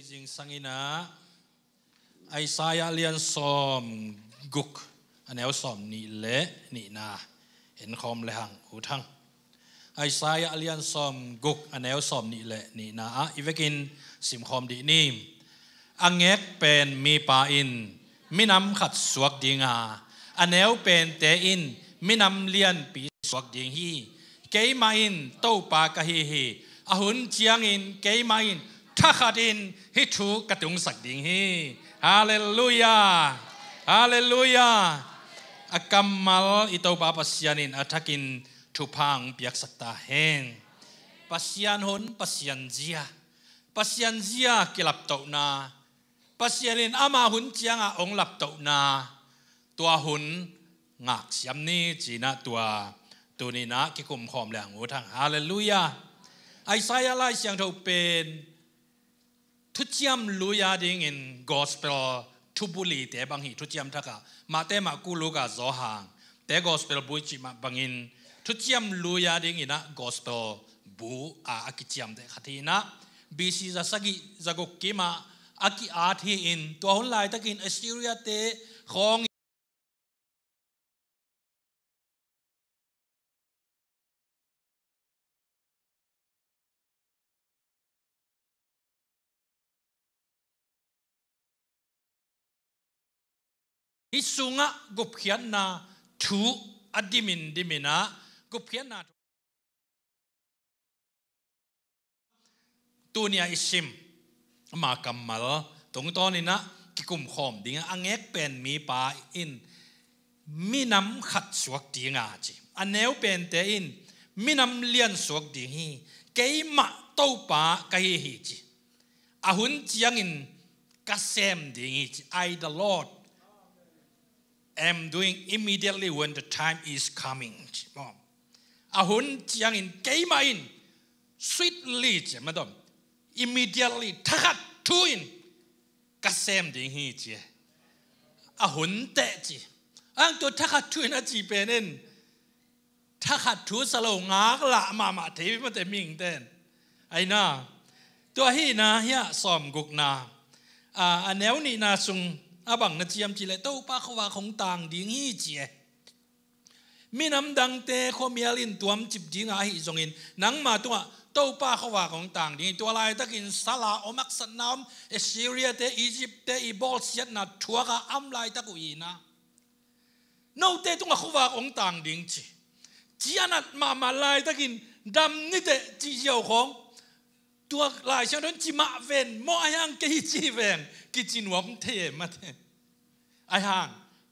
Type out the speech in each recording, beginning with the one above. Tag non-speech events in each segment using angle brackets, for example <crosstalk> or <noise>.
ีจิงสังอินะไอสายเลียนซอมกุกอันเอวซอมนี่เละนี่นาเห็นคอมเลยหังอูทังไอสายเลียนซอมกุกอันเอวซอมนี่เละนี่นาอีเวกินสิมคอมดีนี่อังเอกเป็นมีปาอินมินำขัดสวกดีงาอันเอวเป็นเตอินมินำเลียนปีสวกดีฮีเกยมาอินโตปากะฮีฮีอหุนเจียงอินเกยมาอินชาขาดินฮิทูกระตุงสักดิงฮีฮาเลลูยาฮาเลลูยาอักรรมัลอิตาบาปัสยานินอัตกิน ทุพังเปียกสักตาเฮงปัสยานหนปัสยานเจียปัสยานเจียกิลับตนาปัสยานินอามาหุนเจียงอาองหลับตนาตัวหุนงักยำนี้จีนะตัวตัวนี้นะกิคุมหอมแหลงหวทางฮาเลลูยาไอไซยาไลเสียงเท่าเป็นทุจยมลุยาดิง in gospel ทุบุลีแต่บางหีทุจยมทักะมาแต่มากูลูกะจอหางแต่ gospel บุจิมาบางอินทุจยมลุยาดิง in gospel บูอาอกิจยมเดขัดทีนะ BC จะสักิจะกกิมาอากิอาทีอินตัวหุ่นลายตะกินเอสติเรียเตของ sunga gup khian na thu adimin dimina gup khian na tu nia isim ma kamal tung to ni na kikum khom dinga angek pen mi pa in mi nam khat suak tinga chi aneu pen te in mi nam lian suak ding hi keima to pa kai hi chi ahun chiang in kasem ding hi chi i the lord am doing immediately when the time is coming มออาหุนจียงอินเกมาอิน sweetly เจมาดม immediately ทัดทุอินกษมดิงฮีจีอาหุนเตจีอังตัวทัดทุอินอจีเป็นนทัดทุสโลงากละมามาเทวมาแต่มิงเต้นไอ้น่าตัวฮีนะเฮียสอมกุกนาอ่าอันแนวนี่นาซุงอาบังนัจียมจีเลยเต้าป้าเขาว่าของต่างดิ้งฮีเจียมีน้ำดังเตะขมีลินตัวมจิบดิ้งอาฮิจงอินนังมาตัวเต้าป้าเขาว่าของต่างดิ้งตัวลายตะกินสลาอมักสนามเอซีเรียเตอียิปต์เตอีบอลเซียนัดทัวกะอัมลายตะกุยนะโนเตตุงเขาว่าของต่างดิ้งจีจีนัดมามาลายตะกินดำนี่เตจีเยียวของตัวลายเช่นนั้นจีมาเวนมอยังเกฮิจีเวนกิจินวมเทมาเทไอห่าง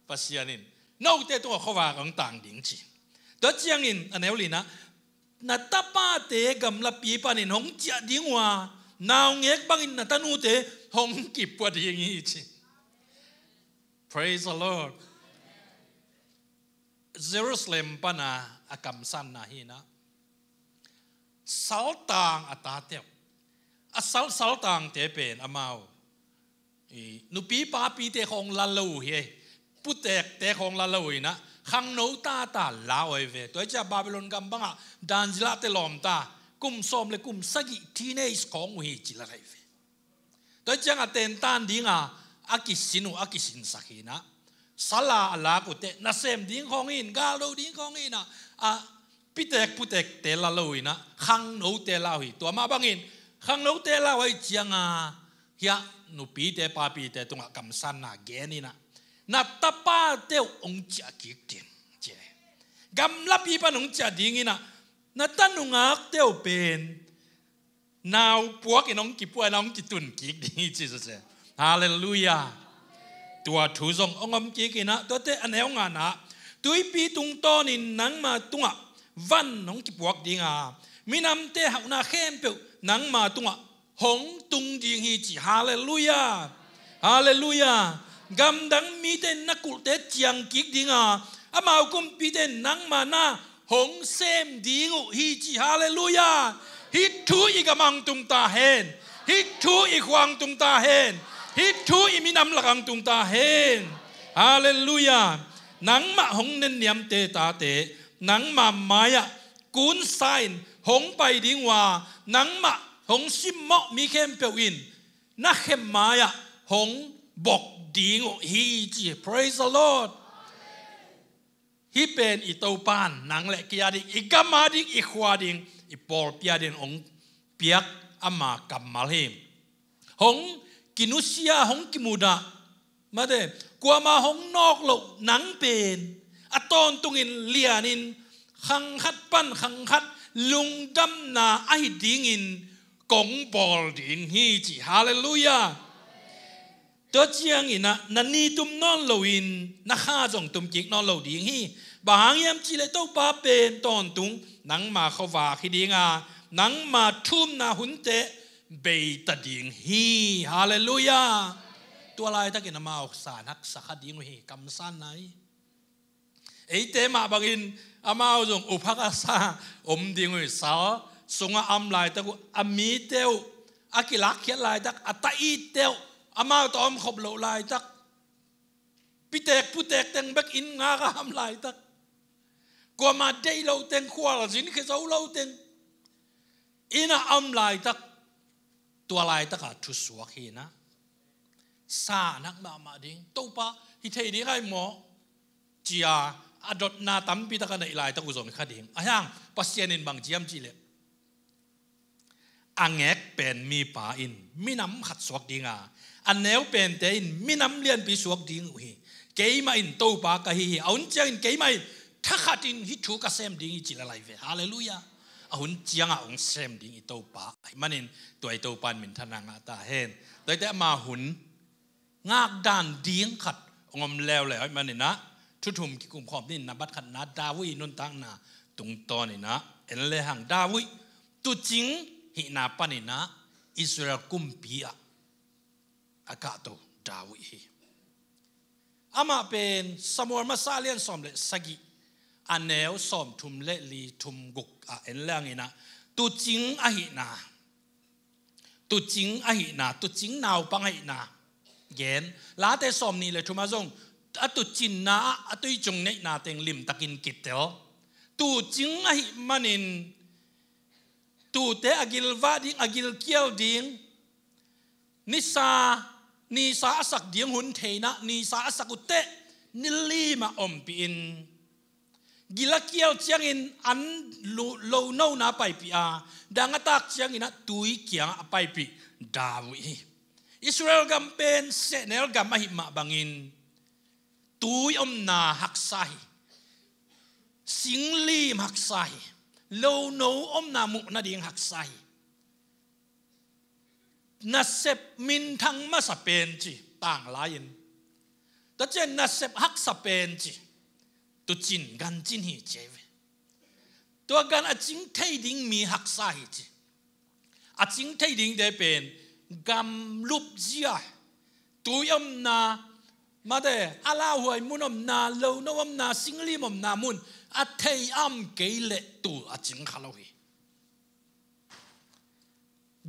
ปัสยานินนอกเตตัวขวาของต่างดิ่งจีตัวเจียงอินอันเอวลีนะนัตตาป้าเตกำลับปีปานินหงเจียดิ่งว่านาวเงกบังอินนัตนูเตหงกิบปวดยังงี้จี praise the Lord Jerusalem ปนาอากรรมสันนาฮีนะสาวต่างอัตตาเตียวอสาวสาวต่างเตเป็นอมาวนุปีป้าปีเตของลาลูเฮปุเตกเตของลาลูนะขังโนตาตาลาอยเวตัวจะบาบิลอนกัมบังอ่ะดันจิลาเตลอมตากุมซอมเลยกุมสกิทีเนสของวิจิลาไรเวตัวจะงาเตนตันดิงอ่ะอากิสินุอากิสินสักนะสลาลากุเตนัเซมดิงของอินกาโลดิงของอินอ่ะอ่ะปิเตกปุเตกเตลาลูนะขังโนเตลาหิตัวมาบังอินขังโนเตลาไว้จียงอ่ะ hiya nupi te papi te tunga san na geni na na tapa te ong cha kik tin che gam la pi pa nong cha ding ina na tanung ak te o pen naw puak in nong ki pu nong ki tun kik <laughs> ding jesus e. hallelujah tua thu zong ong om ki kina to te an heu nga na tui pi tung to ni nang ma tunga van nong ki puak ding a minam te hauna khem pe nang ma tunga หงตุงยิงฮีจีฮาเลลูยาฮาเลลูยากำดังมีแต่นักกุเตจียงกิกดิงาอามากุมพีแต่นังมานาหงเซมดิงุฮีจีฮาเลลูยาฮิตทูอีกมังตุงตาเฮนฮิตทูอีควางตุงตาเฮนฮิตทูอีมีน้ำละกังตุงตาเฮนฮาเลลูยานังมาหงเนนียมเตตาเตนังมาไม่ะกุนไซน์หงไปดิงว่านังมาหงสิมเมอมีเข้มเปียวอินนักเข้มมายะหงบอกดีงฮีจี praise the Lord ฮีเป็นอีตาปานนังและกิยาดิงอีกามาดิงอีควาดิงอีปอลเปียดิงองเปียกอามากับมาเลมหงกินุสยียหงกิมูดามาเดกวมาหงนอกโลกหนังเป็นอตอนตุงินเลียนินขังคัดปั้นขังคัดลุงดำนาไอดิงิน công bố đến hi chỉ hallelujah đó chiang in na nani tum non lo in na ha jong tum chik non lo điện hi bà hàng em chi lấy tàu ba bên tòn tung nắng ma khâu và khi điện à nắng ma thum na hun tệ bề ta điện hi hallelujah tua lai ta kì na mau san hắc sa khát điện hi cầm san này ấy thế mà bằng in amao dùng upakasa om điện hi sao สงอำลายตะกูอามีเตวอากิลักเขียนลายตักอัตอีเตวอามาตอมขบเหลาลายตักพิเตกพูเตกเต็งเบกอินงากาอำลายตักกว่ามาได้เราเต็งขวาสินคือเราเราเต็งอินอมาลายตักตัวลายตักทุสวกฮีนะสานักมามาดิงตูปะฮิเทดีไรหมอจียาอดดนาตัมพิตะกันในลายตะกุสมขดิ่งอ้ะยังปัสเซียนินบางจียมจีเลยอังเอกเป็นมีป่าอินมีน้ำขัดสวกดีงาอันแนวเป็นเตอินมีน้ำเลียนปีสวกดิงูฮีเกยมาอินตู้ปากะฮีเอาหุ่นเจียงเกยมาถ้าขัดอินฮิชูกะเซมดิงีจิละไลเวฮาเลลูยาเอาหุ่นเจียงอาองเซมดิงอโตู้ปาไอมันอินตัวไอตู้ปานมินทนางาตาเฮนแต่แต่มาหุ่นงากด้านดิงขัดงอมแล้วแล้วมันอินนะทุ่มทุ่มกิกุมขอบนี่นับบัดขัดนัดดาวินนตังนาตุงตอนนีนนะเอ็นเลหังดาวิตุจิง hi na panina Israel kumpia akato Dawi hi ama pen samor masalian somle sagi anel som thum le li thum guk a en langina tu ching a hi na tu ching a hi na tu ching nào pang hi na gen la te som ni le thuma zong a tu chin na a tu chung nei na teng lim takin kitel tu ching a hi manin tu te agil va ding agil kiao ding ni sa ni sa asak ding hun theina ni sa asakute ni lima om pi in gila kiao chiang in an lo no na pai pi a dang atak chiang ina tui kiang a pai pi dawi Israel gam pen se nel gam hi ma bangin tui om na haksahi singlim haksahi ลโนอมนามุนาดิงหักไซนัสเซปมินทังมาสเปนจีต่างหลายินแต่เจนนัสเซปหักสเปนจีตุวจินกันจินฮีเจวตัวกันอจิงเทดิงมีหักไซจีอจิงเทดิงเดเป็นกัมลุบจีตัวยมนามาเดอาลาหวยมุนอมนา โลโนอมนาสิงลีมอมนามุนอัตยามเกลเลตูอัจิงฮาโลฮี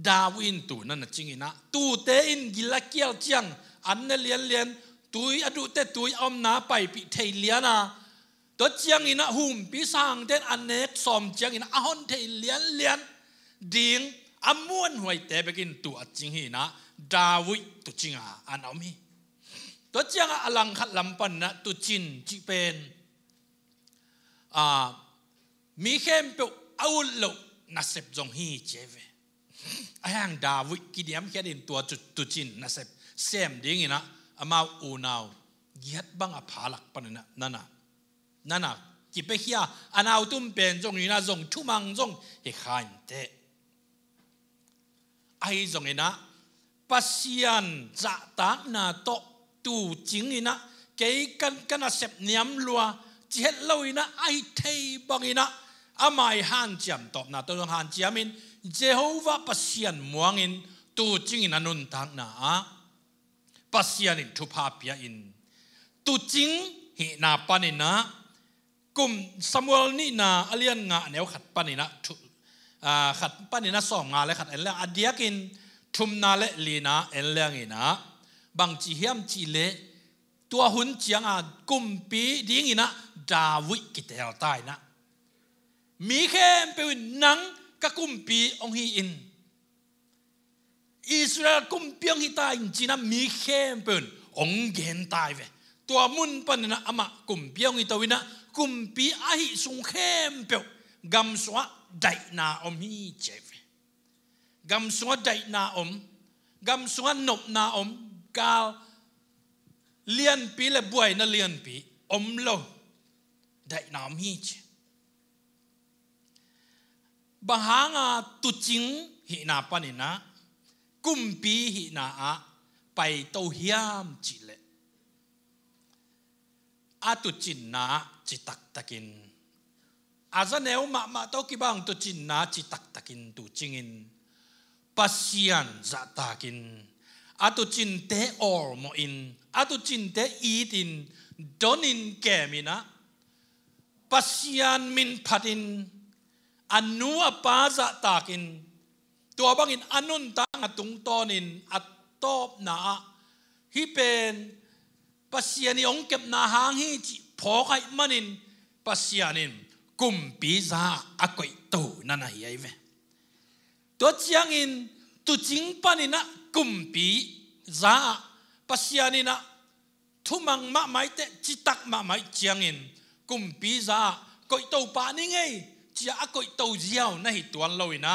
ดาวินตูนั่นจริงนะตูเตอินกิลัเกียลจังอันเนเลียนเลียนตุยอดูเตตุยอมนาไปปิเทเลียนาตัวเจียงอินะหุมปิสังเดนอันเนกซอมเจียงอินะอ่อนเทเลียนเลียนดิ่งอัมวนหวยเตะไปกินตูอัจิงฮีนะดาวิตุจิงอาอันเอามีตัวเจียงอัลังคัดลำปันนะตุจินจิเป็นมีเข้มเปียวเอาลุนัสเซบจงฮีเจเวไอ้ห่างดาวิกิเดียมแค่ดินตัวจุดตุจินนัสเซบเซมดิ้งนะอามาอูนาวยัดบังอภาลักปนนะนั่นน่ะนั่นน่ะิเปียอานาอตุ้มเป็นจงนีนะจงชุมังจงเฮขันเตไอ้จงเีนะปัสยันจะตานาโตตูจิงเีนะเกยกันกันนเสพเนียมลัวเจ็ดลอยนะไอเทบังอินะอาไม่ฮันจมตอบนะตัวฮันจิมินเจโฮวาปัสยันมวงอินตูจิงอินันุนทักนะอปัสยันอินทุพาพยอินตูจิงหินาปันินะกุมสมุลนี่นะอเลียนงะเนวขัดปันินะขัดปันินะสองงาเลยขัดเอลเลอดียกินทุมนาเลลีนาเอลเลงินะบางจีเฮมจีเลตัวหุ่นเจียงอ่ะกุมปีดิ้งอีนะดาวิดกิเตลตายนะมีแค่เป็นนังกะกุมปีองฮีอินอิสราเอลกุมปีองฮีตายจริงนะมีแค่เป็นองเกนตายเวตัวมุนปันนะอามากุมปีองฮีตัววินะกุมปีอาฮิสุงเข้มเปียวกำสวะไดนาอมฮีเจฟกำสวะไดนาอมกำสวะนบนาอมกาล liên pi là buổi nó liên pi om lo đại nam hi chứ bà hàng à tu chính hi na panin na cung pi hi na à bay tàu hiam chỉ lệ à tu chính na chỉ tắc takin à ra nếu mà mà tàu kỳ bằng tu chính na chỉ tắc takin tu chính in pasian dạ takin atu chinte or mo in atu chinte itin donin kemina pasian min patin anu apaza takin tua bangin anun tang atung tonin at na hi pen pasiani ong kep na hang hi chi manin pasianin kumpi za akoi to nana hi ai ve to chiangin tu ching panina kumpi za pasianina thumang ma mai te chitak ma mai chiangin kumpi za koi to pa ni ngei chia a koi to jiao na hi tuan loina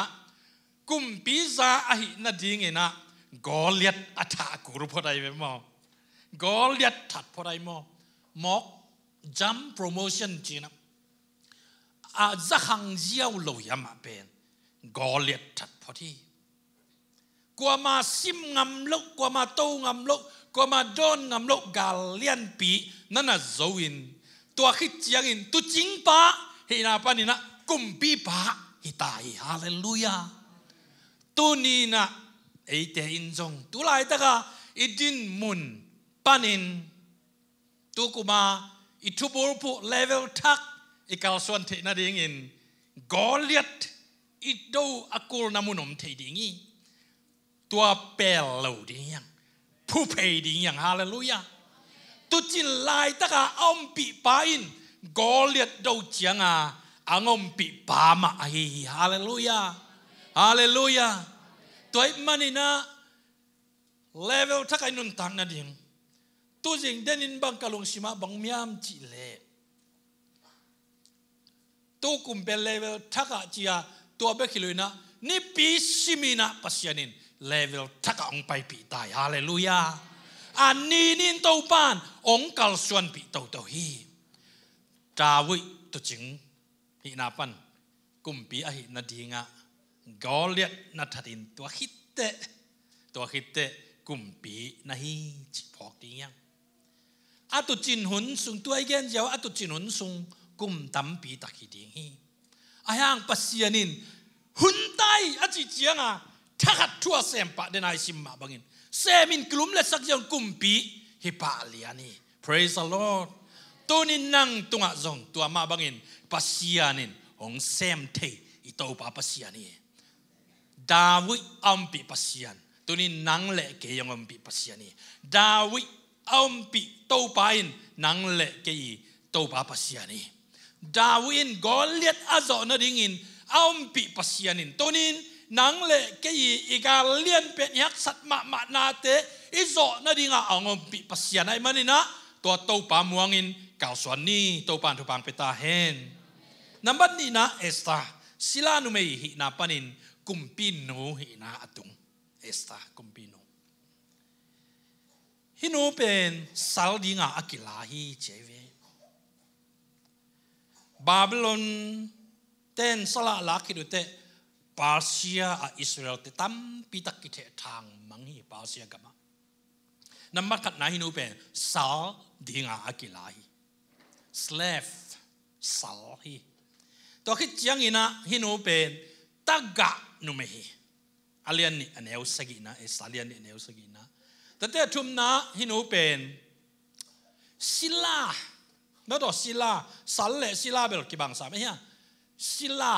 kumpi za a hi na dingena goliat atha kuru phodai ve mo goliat that phodai mo mok jump promotion china a za khang jiao lo yama pen goliat that phodi qua mà sim ngầm lúc qua mà tô ngầm lúc qua mà don ngầm lúc gà liên bị nó là dấu in tua khi chiang in tu ching pa hi na pa ni na kum bi pa hitai. ta hallelujah tu ni na ấy te in zong tu lại ta ga idin mun panin tu kuma bol pu level tak ikal suan te na ding in goliat ido akul namunom te dingi ตัวเปลดีอย่างผู้เพยดีอย่างฮาเลลูยาตุจินลายตะกาอมปิปาอินกอเลียดดูเจียงอาอังอมปิปามาฮีฮาเลลูยาฮาเลลูยาตัวอมันนีนะเลเวลทักไอนุนตังนัดิเงตัวจิงเดนินบังกะลงชิมาบังมิยามจิเลตัวกุมเป็นเลเวลทักอาจียตัวเบคิลุยนะนี่ปีชิมินะปัสยานิน level chắc ông pai bị tai hallelujah ani nin to pan ong kal suan pi to to hi trawi to ching hi na pan kumpi a hi na dinga goliat na thatin to hitte to hitte kumpi na hi chi phok ding yang a tu chin hun sung tu ai gen jaw a tu chin hun sung kum tam pi takhi ding hi a hang pasianin hun tai a chi chiang a thakat thua sem pa den ai sim ma bangin semin klum le sak jong kumpi hi pa li ani praise the lord tunin nang tunga zong tua ma bangin pasianin ong sem te ito pa pasiani dawi ampi pasian tunin nang le ke yong ampi pasiani dawi ampi to pain nang le ke to pa pasiani dawin goliat azo na dingin ampi pasianin tunin nang le ke i iga lien pe yak sat ma ma na te i zo na nga ang pi pasian ai manina to to pa muangin kau suan ni to pan tu pang ta hen namban ni na esta sila nu mei hi na panin kumpin nu hi na atung esta kumpin nu hinu pen sal dinga akilahi cewe. Babylon ten sala lakidute Persia a Israel te tam pitak ki the thang mangi Persia gama number khat na hinu pen sal dinga akilahi slave sal hi to khit chiang ina hinu pen taga numehi alian ni aneu sagina e salian ni aneu sagina tate thum na hinu pen sila nó đó sila sal le sila bel ki bang sa me ha sila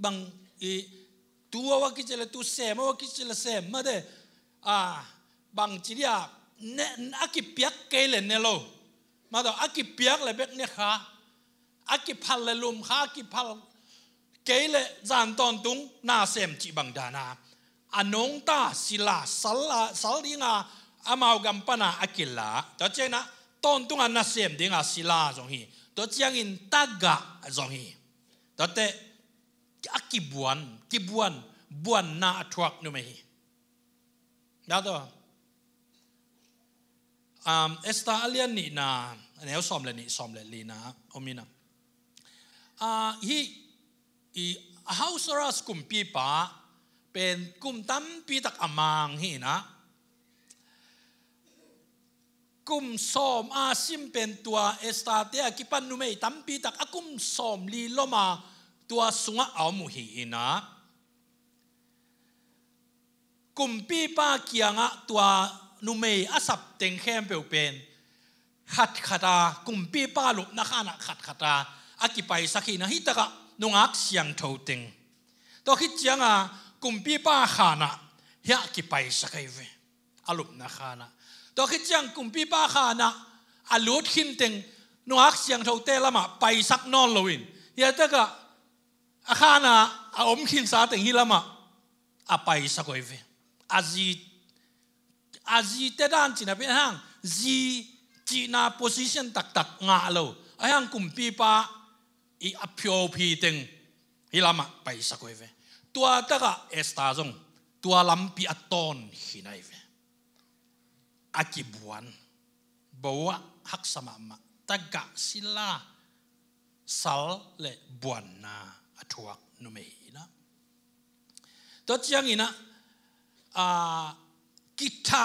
bang i tu awa ki chele tu sem awa ki chele sem ma de à bằng chỉ đi à nè biếc cái lên nè lo mà đó cái biếc là biết nè khá akipal là lùm khá akipal cái lệ giàn toàn tung na xem chỉ bằng đà na anong ta sila sala sal đi nga amau gam pana akila đó chứ na toàn tung anh na xem đi nga sila giống hi đó chứ in taga giống hi đó thế a ki buan ki buan buan na atwak nu mehi dado um esta alian ni na ne som le ni som le li na omina a hi i house ras kum pi pa pen kum tam pi tak amang hi na กุมซอมอาซิมเป็นตัวเอสตาเตียกิปันนุเมตัมปีตักอกุมซอมลีลมาตัวสุงะเอาหมุหีนะกุมปีป้าเกียงะตัวนุเมอสับเต็งเขมเปลวเป็นขัดขตากุมปีป้าลุบนักขานะขัดขตาอากิไปสักขีนะฮิตะกะนุงักเสียงเทวต็งตัวคิดเจียงะกุมปีป้าขานะเฮากิไปสักขีเวอลุบนักขานะตัวคิดเจียงกุมปีป้าขานะอลุดขินเต็งนุงักเสียงเทวเตละมาไปสักนอนลวินเฮะตะกะอาข้าน่ะอาอมขินซาติงฮิลามาอาไปสักอยเวอาจีอาจีเตดันจินะเป็นห้างจีจีนาโพสิชันตักตักงาโลอาห้างกลุ่มปีปาอีอภิโอพีติงฮิลามาไปสักอยเวตัวตะกะเอสตาจงตัวลำปีอัตตอนหินายเวอากิบวันบอกว่าฮักสมามะตะกะศิลาสลเลบวนนาอทวกนุเมีนะตัวเจียงอีนะอ่ากิตะ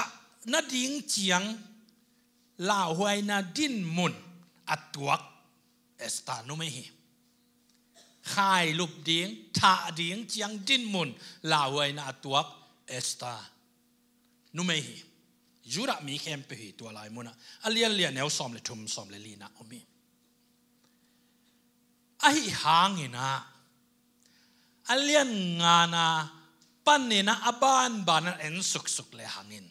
นัดิ้งเจียงลาวไวยนาดินมุนอตวกเอสตานุเมีขายลุบดิ้งท่าดิ้งเจียงดินมุนลาวไวยนาอตวกเอสตานุเมีอยู่ระมีเข้มเปหีตัวลายมุนะอเลียนเลียนแนวสอมเลยทุมสอมเลยลีนะอมีอ้หางเน่นะ alian ngana panina aban banan en suk suk le hangin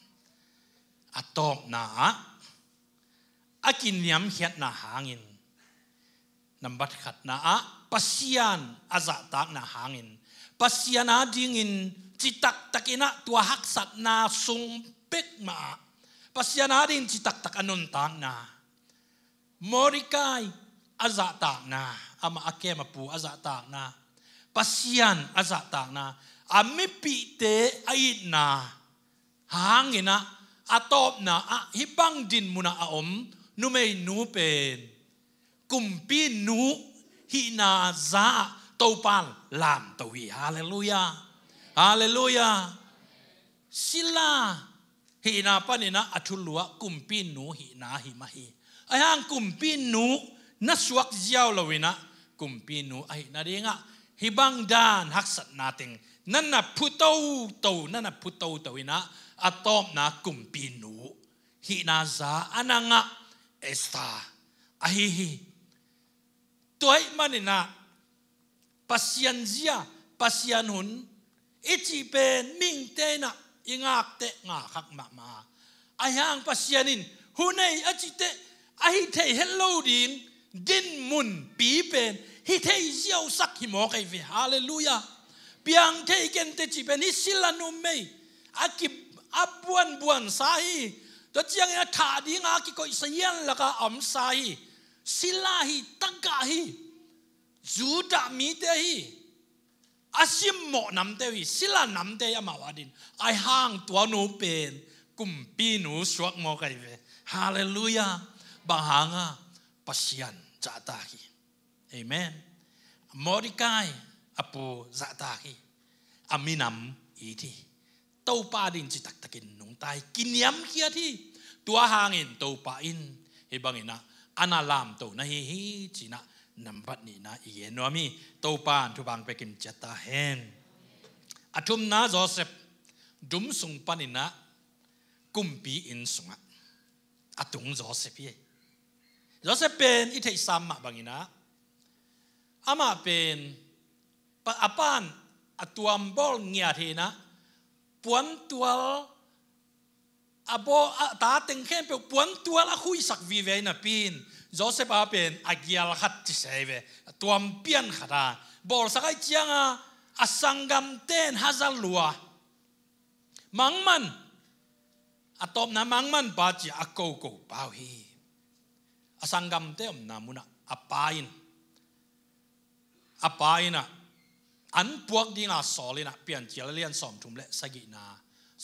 atop na akin yam hiat na hangin nambat khat na a pasian aza tak na hangin pasian a dingin citak takina tua hak sat na sung pek ma pasian a ding citak tak anun tak na morikai aza tak na ama akema pu aza tak na pasian azak tak na ami pite ait na hangina atop na hibang din muna aom nu pen kumpi nu hina za taupal lam tawi haleluya haleluya sila hina panina athulua kumpi nu hina himahi ayang kumpi nu nasuak jiao lawina kumpi nu ai na ringa hibang dan haksat nating nana puto to nana puto to ina atom na kumpinu hi na za ananga esta ahihi toy manina pasianzia pasian hun ichi pen ming te na ingak te nga khak ma ma ayang pasianin hunay achi te ahi te hello din din mun pi pen hi thei ziau sak hi mo kai ve hallelujah piang thei ken te chi pen hi silanum mei akip abuan buan sahi to chiang ya tha ding a ki koi sian laka am sahi silahi tagahi juda mi te hi asim mo nam te hi sila nam te ya mawadin ai hang tua nu pen kumpi nu suak mo kai ve hallelujah bahanga pasian za ta khi, amen mordecai apo za ta ki aminam i thi tâu pa din chi tak takin nung tai kiniam kia thi tua hang in tâu pa in hi he bangina analam to na hi hi china nambat ni na i no mi tâu pa thu bang pe kim ta hen athum na joseph dum sung pan in panina kumpi in sunga atung joseph ye ยอเซเป็นอิเทซัมมาบังอินะอามาเป็นปะอปานอตัวมบอลเงียเทนะปวนตัวอาโบตาเต็งเข้มเปียวปวนตัวละคุยสักวีเวนะปีนยอเซปอาเป็นอากิยาลขัดจิเซเวตัวมเปียนขดาบอลสักไอเจียงอาอาสังกัมเตนฮัซาลัวมังมันอาตอมนะมังมันปาจิอาโกโกปาวฮี asangam te om namuna apain apaina an puak dina solina pian tial lian som thum le sagina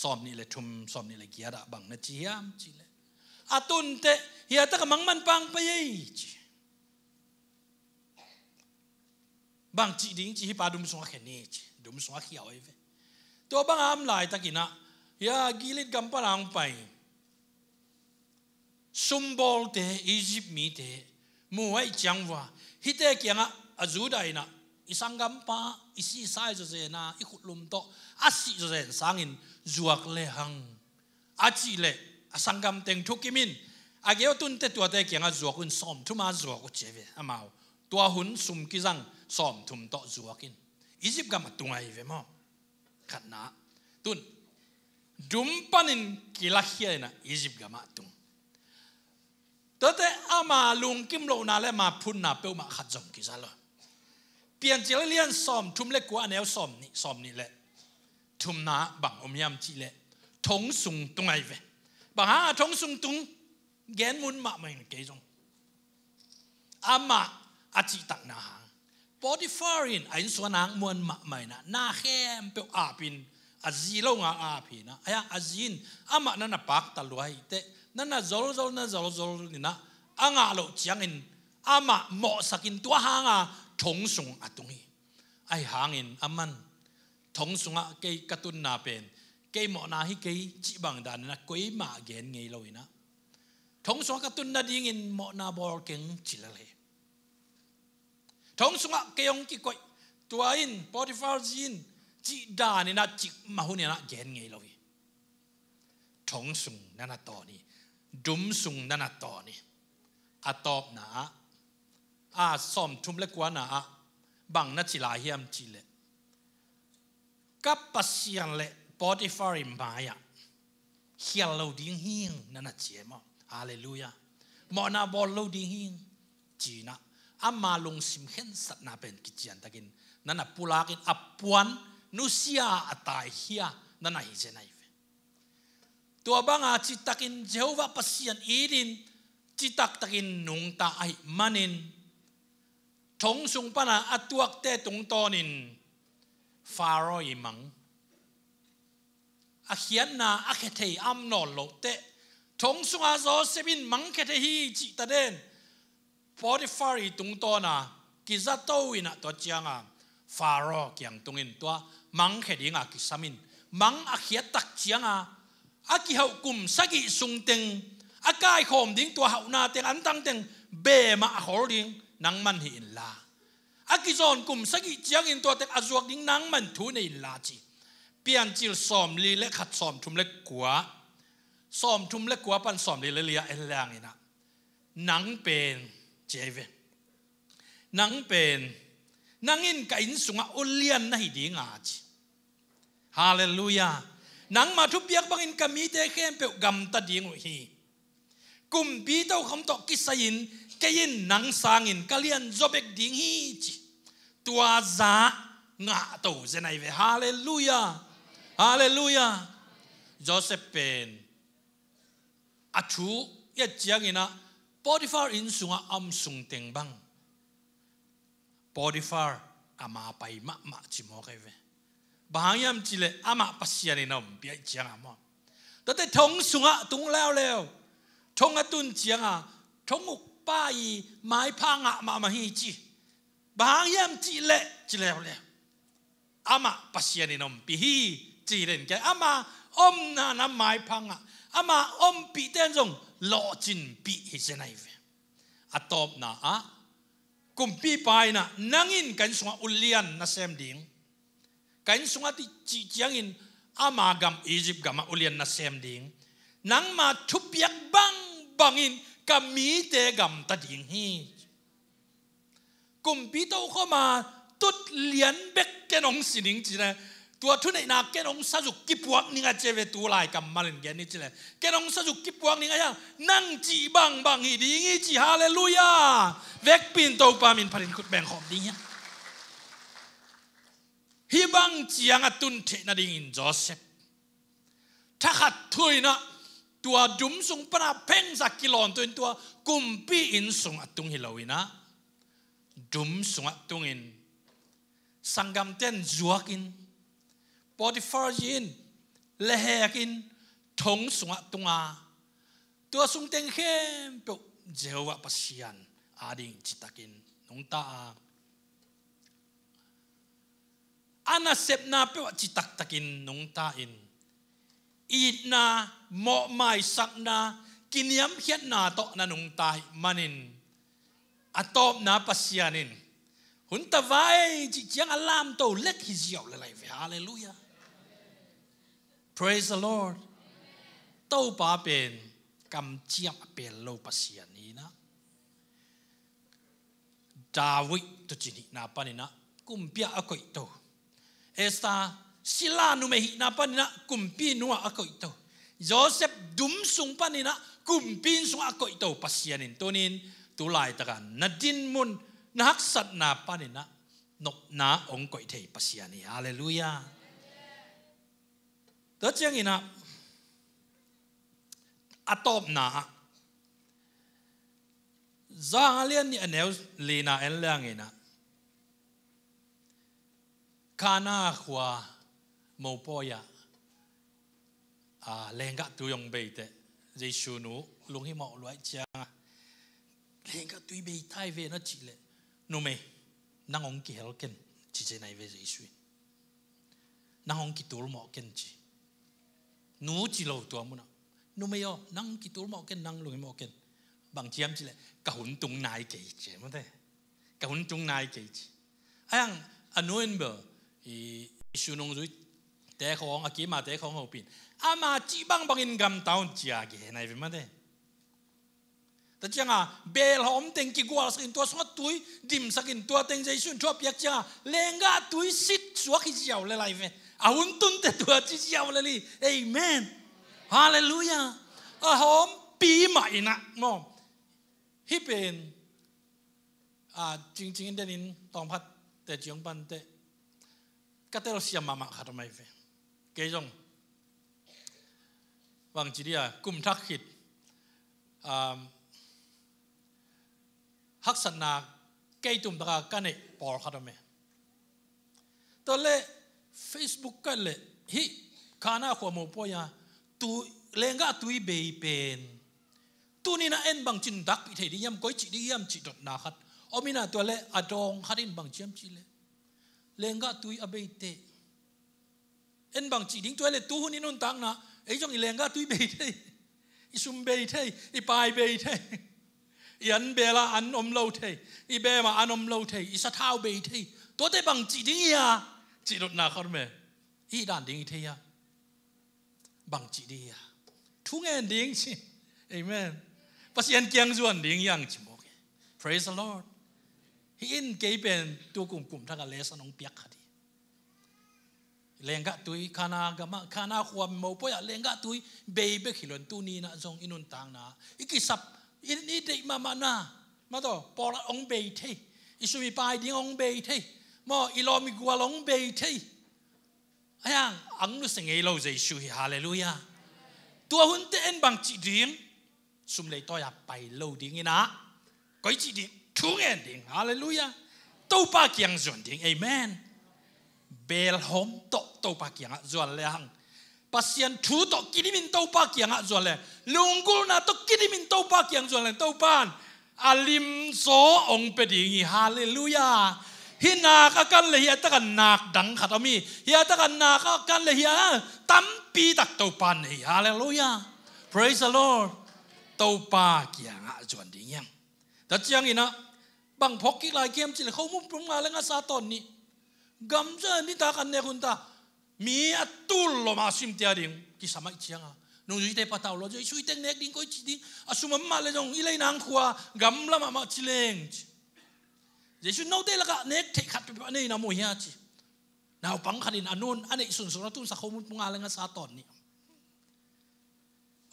som ni le thum som ni le giara bang na chiam chile atun te hiya ta kamang man pang pa ye bang chi ding chi pa dum swa khene chi dum swa khiaw ve to bang am lai takina ya gilit gam parang pai symbol te Egypt mi te mu ai chang wa hi te kyang a azudai na gam pa isi sai zo na i khutlum to asi zo zen in, zuak le hang achi le asangam teng thukimin ageo tun te tua te kyang a zuak un som thuma zuak u cheve amao tua hun sum ki jang som thum to zuakin Egypt gam tungai ve mo khatna tun dumpanin kilakhia na Egypt gam tung tote ama lung kim lo na le ma phun na pe ma khat jong ki zalo pian chi le lian som thum le anh anel xóm ni xóm ni lệ, thum na bằng ôm yam chi lệ, thong sung tung ai ve bằng ha thong sung tung gen mun ma mai ke jong ama achi tak na hang Podifarin ain suanang muan ma mai na na khem pe apin azi lo nga apina aya azin ama na na bạc ta luai te นั่นน่ะ zol zol นั่น zol zol นี่นะอ่างาโลจังอินอามาหมอสักินตัวหางาทงสุงอะตรงนี้ไอหางอินอามันทงสุงอะเกยกระตุนนาเป็นเกยหมอนาฮิเกยจีบังดานนะกุยมาเกนไงเลยนะทงสุงกระตุนนาดิ่งอินหมอนาบอลเก่งจิละเลยทงสุงะเกยองกิกอยตัวอินปอดิฟาร์จินจีดานี่นะจิมาหุนี่นะเกนไงเลยทงสุงนั่นน่ะต่อนี่ดุมสุงนันตอนี่อาตอบนาอาซอมทุ่มเล็กกว่านาบังนัจิลาเฮียมจิเลกับปัสยันเลปอดิฟาริมายะเขียนเราดิ้งหิงนันเจียมอาเลลูยา มอนาบอลเราดิ้งหิงจีนะอามาลงสิมเห็นสัตนาเป็นกิจยันตะกิน นั่นปุลากินอปวนนุสยายอตายเฮียนั่นฮิเจนัยตัวบังอาจิตักินเจวะปัสยันอีดินจิตักตักินนุงตาไอมันินทงสุงปนาอตวกเตตุงตอนินฟาโรอิมังอาเขียนนาอาเคเทอัมนอนโลเตทงสุงอาโซเซบินมังเคเทฮีจิตาเดนปอดิฟารีตุงตอนากิซาโตวินะตัวจียงอ่ะฟาโรเกียงตุงินตัวมังเคดิงอ่ะกิซามินมังอาเขียตักจียงอ่ะอากิฮากุมสกิสุงเต็งอากายขมดิ้งตัวเฮานาเต็งอันตังเต็งเบมาขอดิ้งนังมันหินลาอากิจอนกุมสกิเจียงอินตัวเต็งอจวกดิ้งนังมันทูในลาจีเปียนจิลสอมลีและขัดสอมทุมเล็กกัวสอมทุมเล็กกัวปันสอมลีลเลียเอลแรงอินะนังเป็นเจเวหนังเป็นนังอินกับอินสุงอุลเลียนนะฮิดิ้งอาจีฮาเลลูยา nang ma thu piak bang in kami te khem pe gam ta ding hi kum bi to khom to kisain kein nang sangin kalian zobek ding hi chi tua za nga to zenai ve hallelujah hallelujah joseph pen achu à, ya chiang ina potifar in sunga am sung teng bang potifar ama à, pai ma ma chi mo kai ve bahayam chile ama pasiani nom bia chiang ama ta te thong sunga tung leo leo thong atun chiang a thong uk mai pa nga ma ma hi chi bahayam chile chile leo ama pasiani nom bi hi chi len ke ama na na mai pa nga ama om pi ten jong lo chin pi hi se nai ve na a kumpi pai na nangin kan sunga ulian na sem ding kain sunga ti chi chiangin ama gam Egypt gam ulian na sem ding nang ma thupiak bang bangin kami te gam ta ding hi pi to ko ma tut lian bek ke nong sining chi na tua thu nei na ke nong sa ju ki puak ninga che ve tu lai kam malin gen ni chi le ke nong sa ju ki puak ninga ya nang chi bang bang hi ding hi chi hallelujah vek pin to pa min parin kut beng khom ding ya hi bang chiang atun the na ding in joseph tha khat thui na tua dum sung para peng za kilon tuin tua kumpi in sung atung hilowina dum sung atung in sangam ten zuak in potifar yin lehek in thong sung atunga tua sung teng khem pe Jehovah pasian ading chitakin nong ta ana sep na pe chi tak takin nung tain in na mo mai sak na kiniam hiat na to na nung tai manin atop na pasianin hun ta vai chi alam to let hi ziaw le hallelujah praise the lord to pa pen kam chiam pen lo pasian ni na dawi to chini na panina kumpia akoi to esta sila nume hi na panina kumpi nuwa akoi to joseph dum sung pa panina kumpi sung akoi ito. pasianin tonin tulai taka nadin mun nahak sat na panina nok na ong koi thei pasiani hallelujah to chang ina atop na zang alian ni anel lena en lang ina kana khwa mo po ya à lên các tu yong bê tê Giêsu nu lung hi mọ loại cha lên các tu bê thay về nó chỉ lệ nu mê năng ông kỳ helken chỉ chế này về Giêsu năng ông kỳ tu mọ ken chỉ nu chỉ lâu tu mu na nu mê yo năng kỳ tu mọ ken năng lung mọ ken bang chiam chỉ lệ cả hun tung nai kỳ chế mu thế cả hun tung nai kỳ chế anh anh à, nuôi i su nong zui te khong a à, ki ma te khong ho pin a à, ma chi bang bang in gam taun chia ge nai vi ma de ta chang a à, bel hom teng ki gwal sin to sma tui dim sakin to teng jai sun thop yak cha lenga tui sit suwa ki jiao le lai ve a un tun te tua chi jiao le li amen hallelujah a hom pi ma ina mom hi pen à chính chính đến đến tòng phát để chống ban tệ katel siam mà khát mai về cái giống, vâng chỉ đi à cùng thắc khít à hắc san na cái tụm ta cái này bỏ khát mai tôi lệ Facebook cái lệ hi khana khoa mồ po ya tu lenga tuy bay pen tu ni na en bang chin dak pi thei di yam koi chi di yam chi dot na khat omina tôi le adong khát in bang chiam chi le lenga tui abeite en bang chi ding toile tu hun inun tang na ei jong lenga tui beite isum beite ipai beite yan bela an om lo te i be ma an om lo te i sa thao beite to te bang chi ding ya chi rot na khor me i dan ding te ya bang chi di ya thung en ding chi amen pasian kyang zuan ding yang chi mo praise the lord hi in ke pen tu kum kum thaka lesa nong piak khadi lenga tui khana gama khana khuam mo po ya lenga tui bebe khilon tu ni na jong inun tang na iki sap in ni de ma ma na ma to por ong be the isu mi pai ding ong be the mo ilo mi gwa long be the ayang ang nu sengei lo zai shu hi hallelujah tu hun te en bang chi ding sum le to ya pai lo ding ina koi chi ding thu nghe ding hallelujah tâu ba kiang zon ding amen bel hom to tâu ba kiang zon le hang pasien thu to kidimin tâu ba kiang zon le lungul na to kidimin tâu ba kiang zon le tâu ban alim so ong pe ding hallelujah hi na ka kan le hi ta kan nak dang khat ami hi ta kan na ka kan le hi tam pi tak tâu pan hi hallelujah praise the lord tâu ba kiang zon ding yang ta chiang ina bang phok ki lai kem chi khom mum pum nga la nga sa ton ni gam za ni ta kan ne kun ta mi atul lo ma sim tia ding ki samai chiang a nung zui te pataw lo zui sui teng nek ding koi chi ding asum ma le jong ilai nang khwa gam la ma ma chi leng Yesu nau te laka nek te khat pa nei na mo hiya chi nào bắn khai in anun anh ấy sung sung nó tung sa không muốn nga lên sa tòn ni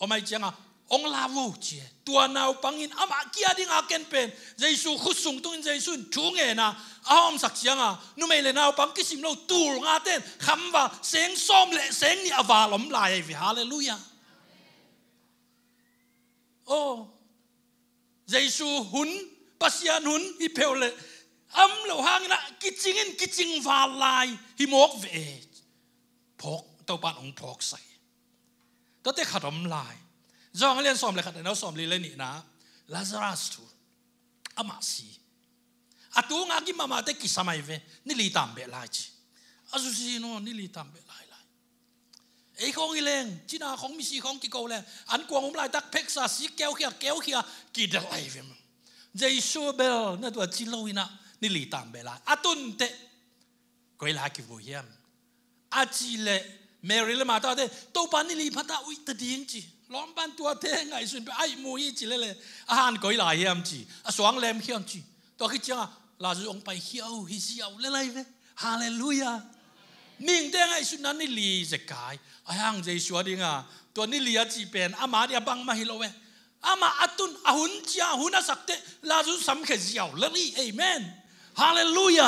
ôm ai chăng à องลาวูเจียตัวนาวปังอินอามากี้ดิ้งอาเกนเป็นเจสุขุสุงตุงเจสุนชูเงนะอามสักเสียงอ่ะนุ่มเลยนาวปังกิสิมเราตูงอาเต้นคำว่าเสียงส้มและเสียงนี่อวาลมลายวิฮาเลลูยาโอ้เจสุหุนปัสยานหุนฮิเพลเลอัมเราหางนะกิจิงินกิจิงวาลายฮิมอกเวพกตัวบ้านองพกใส่ตัวเตะขดมลายจองเล่นสอมเลยขัดเอาสอมเลยเล่นนี่นะลาซารัสทูอามาซีอาตัวงากิมามาเตกิสมัยเวนี่ลีตามเบลไลจีอาซูซีโนนี่ลีตามเบลไลไลไอ้ของอีเลงจีน่าของมิซีของกิโกแลงอันกวางผมไลตักเพ็กซัสยิแก้วเขียแก้วเขียกีเดลไลเวมเจสูเบลนั่นตัวจิโลวินะนี่ลีตามเบลไลอาตุนเตก็ไลกิบุเฮียมอาจิเลเมริลมาตาเตโตปานี่ลีพัตตาอุยตะดิ้งจีล้อมบ้านตัวเทงไงสุนไปไอ้มูยจิเลยเลยอาหารก๋วยลายเฮียมจีอสวงเลมเฮียมจีตัวขี้เจ้าลาจุองไปเฮียวฮิเซียวเลรเลยฮาเลลูยามิ่งเทงไอ้สุนันนี่ลีจะกายอาหางใจสวดิงาตัวนี่ลียจีเป็นอามาเดียบังมาฮิโลเวอามาอตุนอาหุนเจ้าหุนสักเตลาจุสำเขเซียวเลยเอเมนฮาเลลูยา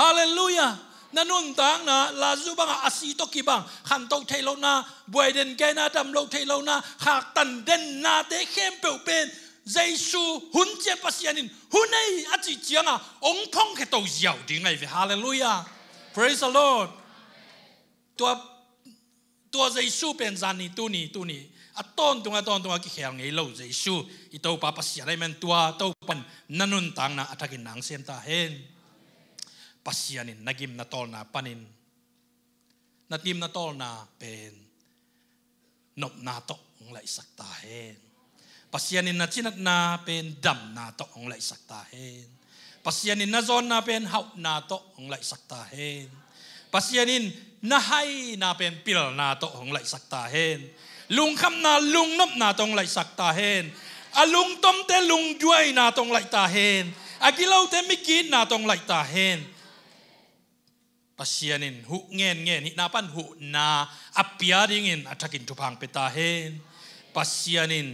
ฮาเลลูยา nanun tang na la zu bang a si to ki bang khan to thei lo na boi den ke na dam lo thei lo na hak tan den na te khem pe pen Giêsu hun che pasianin hun ai à, a chi chiang a à, ong phong ke to yau di ngai ve hallelujah praise the lord to to Giêsu pen zan ni tu ni tu ni a à, ton tunga ton tunga ki khel ngei lo Giêsu i to pa pasian ai men tua to pan nanun tang na athakin nang sem ta hen pasianin nagim na tol na panin natim na tol na pen nop na to ang lai saktahin pasianin na chinat na pen dam na to ang lai saktahin pasianin na zon na pen hau na to ang lai saktahin pasianin na hay na pen pil na to ang lai saktahin lungkham na lungnop na tong lai saktahin alung tom te lung duai na tong lai tahin agilaw te mikin na tong lai tahin pasianin hu ngen ngen hi na pan hu na apia in atakin tupang pang hen pasianin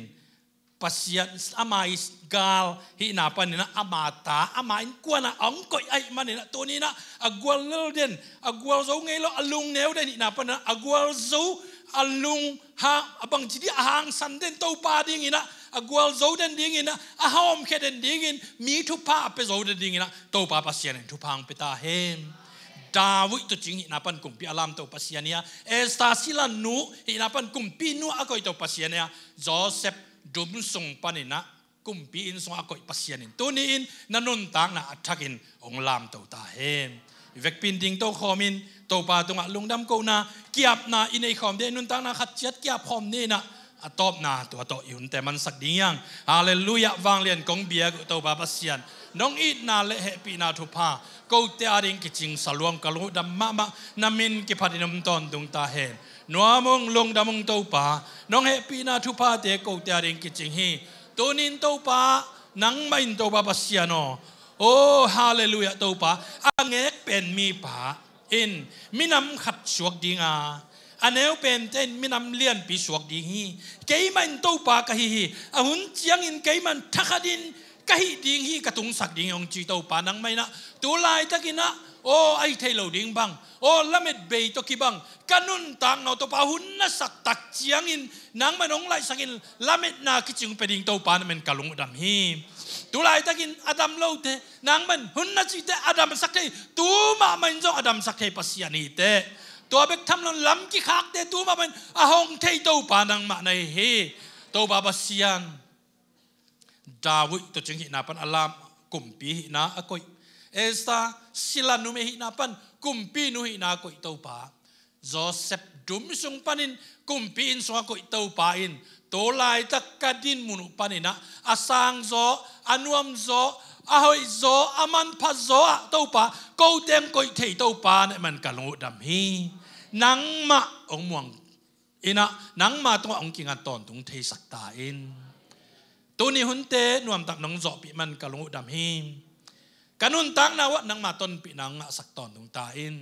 pasian amai gal hi na na amata ama in kwa na ong koi ai man na to ni na agwal nel den agwal zo ngelo alung neu den na pan na agwal zo alung ha abang jidi ahang sanden den to pa ding ina agwal zo den ding ina ahom ke den ding in mi tu pa pe zo den ding ina to pa pasianin tupang pang hen ta vui tu chính hi na alam to pasiania esta sila nu hi na nu akoi to pasiania joseph dum sung panina kum in sung akoi pasianin tuni in nanun tang na athakin ong lam to ta hem vek pinding ding to khomin to pa tunga lungdam ko na kiap na inei khom de nun na khat kiap khom ni na atop na to to yun te man sak ding yang hallelujah wang lien kong bia to pa pasian น้องอีนาเลเฮปีนาทุพากูเตอาริงกิจิงสลวงกะลุดัมมะมะนามินกิพัดินมตอนดุงตาเฮนนัวมงลงดัมงเต้าปาน้องเฮปีนาทุพาเตกูเตอาริงกิจิงฮีตัวนินเต้าปานังไม่เต้าปาปัสยานอโอ้ฮาเลลูยาเต้าปาอังเอกเป็นมีป่าอินมินำขัดสวกดีงาอันเอวเป็นเต้นมินำเลียนปีสวกดีฮีเกยมันเต้าปากะฮีฮีอหุนเจียงอินเกยมันทักดินกะฮิดิงหีกระตุ้งสักดิงยองจีเตอปานังไม่นะตูลายตะกินนะโอ้ไอเทโลดิงบังโอ้ละเม็ดเบยตะกิบังกะนุนต่างเอาตอปาหุนนะสักตักเจียงอินนางมะนงลายสักินละเม็ดนาคิจิงเปดิงเตอปานเมนกะลุงดัมิมตูลายตะกินอาดัมเลเตะนางมันหุนนะจีเตะอาดัมสักเตะตูมามันจงอาดัมสักเตะปัสยานีเตะตัวเบกทำนนลำกิคักเตะตูมาเมันอาหงเทโตปานังมะในเฮ โตบาบาสยาน David to ching hi na pan alam kumpi hi na akoi Esta sila nu me hi na pan kumpi nu hi na koi to pa Joseph dum sung panin kumpi in suwa koi to pa in to lai tak kadin munu panina asang zo anuam zo ahoi zo aman pa zo a to pa ko tem koi thei to pa ne man ka dam hi nang ma ong muang ina nang ma to ong kinga ton tung thei sak in ตัวนี้หุ่นเตนวมตักน้องจอบปีมันกะลงอุดำหิมกันหุ่นตักนะวะนังมาต้นปีนังอ่ะสักตอนดวงตาอิน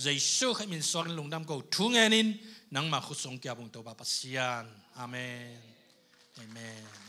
เยซูให้มินสอนลงดำกูทุ่งเงินินนังมาขุดสงเกียบวงตัวบาปัสยานอาเมนอาเมน